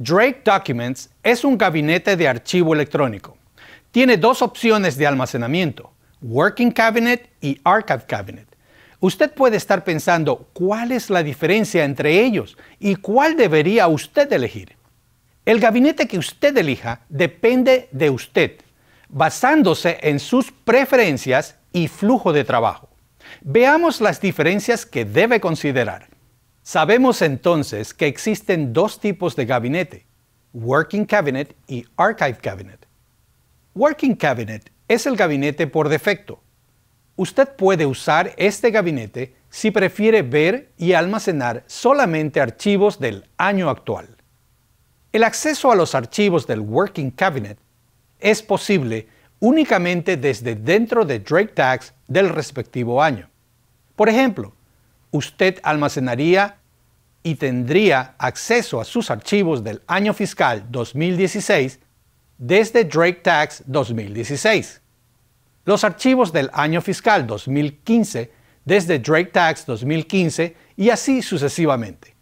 Drake Documents es un gabinete de archivo electrónico. Tiene dos opciones de almacenamiento, Working Cabinet y Archive Cabinet. Usted puede estar pensando cuál es la diferencia entre ellos y cuál debería usted elegir. El gabinete que usted elija depende de usted, basándose en sus preferencias y flujo de trabajo. Veamos las diferencias que debe considerar. Sabemos entonces que existen dos tipos de gabinete, Working Cabinet y Archive Cabinet. Working Cabinet es el gabinete por defecto. Usted puede usar este gabinete si prefiere ver y almacenar solamente archivos del año actual. El acceso a los archivos del Working Cabinet es posible únicamente desde dentro de Drake Tags del respectivo año. Por ejemplo, usted almacenaría y tendría acceso a sus archivos del año fiscal 2016 desde Drake Tax 2016. Los archivos del año fiscal 2015 desde Drake Tax 2015 y así sucesivamente.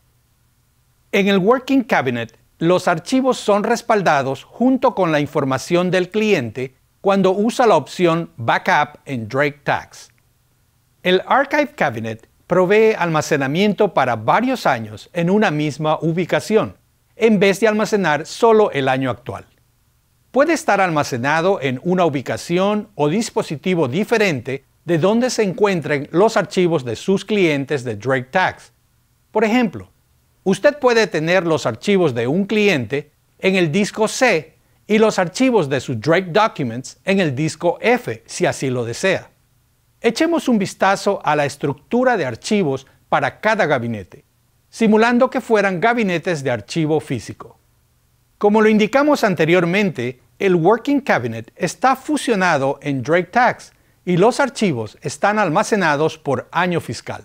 En el Working Cabinet, los archivos son respaldados junto con la información del cliente cuando usa la opción Backup en Drake Tax. El Archive Cabinet provee almacenamiento para varios años en una misma ubicación, en vez de almacenar solo el año actual. Puede estar almacenado en una ubicación o dispositivo diferente de donde se encuentren los archivos de sus clientes de Drake Tax. Por ejemplo, usted puede tener los archivos de un cliente en el disco C y los archivos de sus Drake Documents en el disco F si así lo desea. Echemos un vistazo a la estructura de archivos para cada gabinete, simulando que fueran gabinetes de archivo físico. Como lo indicamos anteriormente, el Working Cabinet está fusionado en Drake Tax y los archivos están almacenados por año fiscal,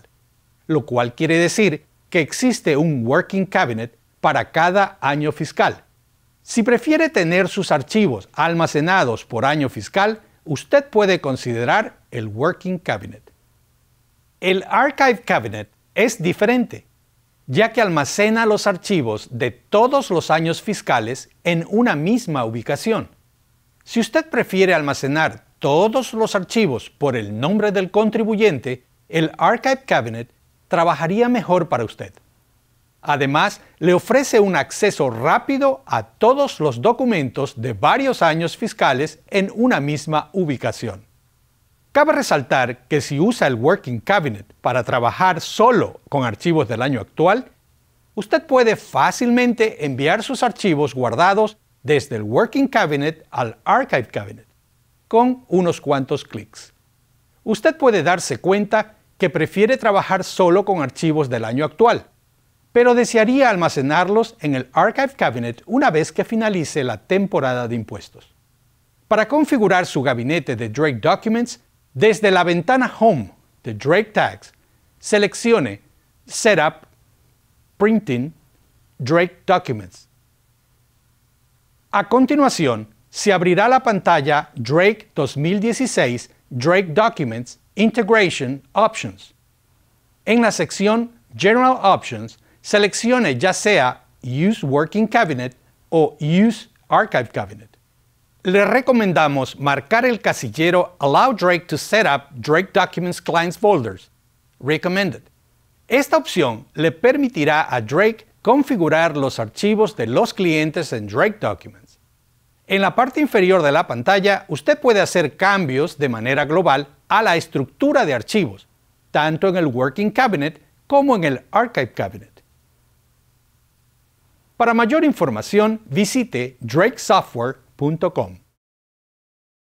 lo cual quiere decir que existe un Working Cabinet para cada año fiscal. Si prefiere tener sus archivos almacenados por año fiscal, usted puede considerar el Working Cabinet. El Archive Cabinet es diferente, ya que almacena los archivos de todos los años fiscales en una misma ubicación. Si usted prefiere almacenar todos los archivos por el nombre del contribuyente, el Archive Cabinet trabajaría mejor para usted. Además, le ofrece un acceso rápido a todos los documentos de varios años fiscales en una misma ubicación. Cabe resaltar que si usa el Working Cabinet para trabajar solo con archivos del año actual, usted puede fácilmente enviar sus archivos guardados desde el Working Cabinet al Archive Cabinet con unos cuantos clics. Usted puede darse cuenta que prefiere trabajar solo con archivos del año actual pero desearía almacenarlos en el Archive Cabinet una vez que finalice la temporada de impuestos. Para configurar su gabinete de Drake Documents, desde la ventana Home de Drake Tags, seleccione Setup, Printing, Drake Documents. A continuación, se abrirá la pantalla Drake 2016 Drake Documents Integration Options. En la sección General Options seleccione ya sea Use Working Cabinet o Use Archive Cabinet. Le recomendamos marcar el casillero Allow Drake to set up Drake Documents Clients Folders, Recommended. Esta opción le permitirá a Drake configurar los archivos de los clientes en Drake Documents. En la parte inferior de la pantalla, usted puede hacer cambios de manera global a la estructura de archivos, tanto en el Working Cabinet como en el Archive Cabinet. Para mayor información, visite drakesoftware.com.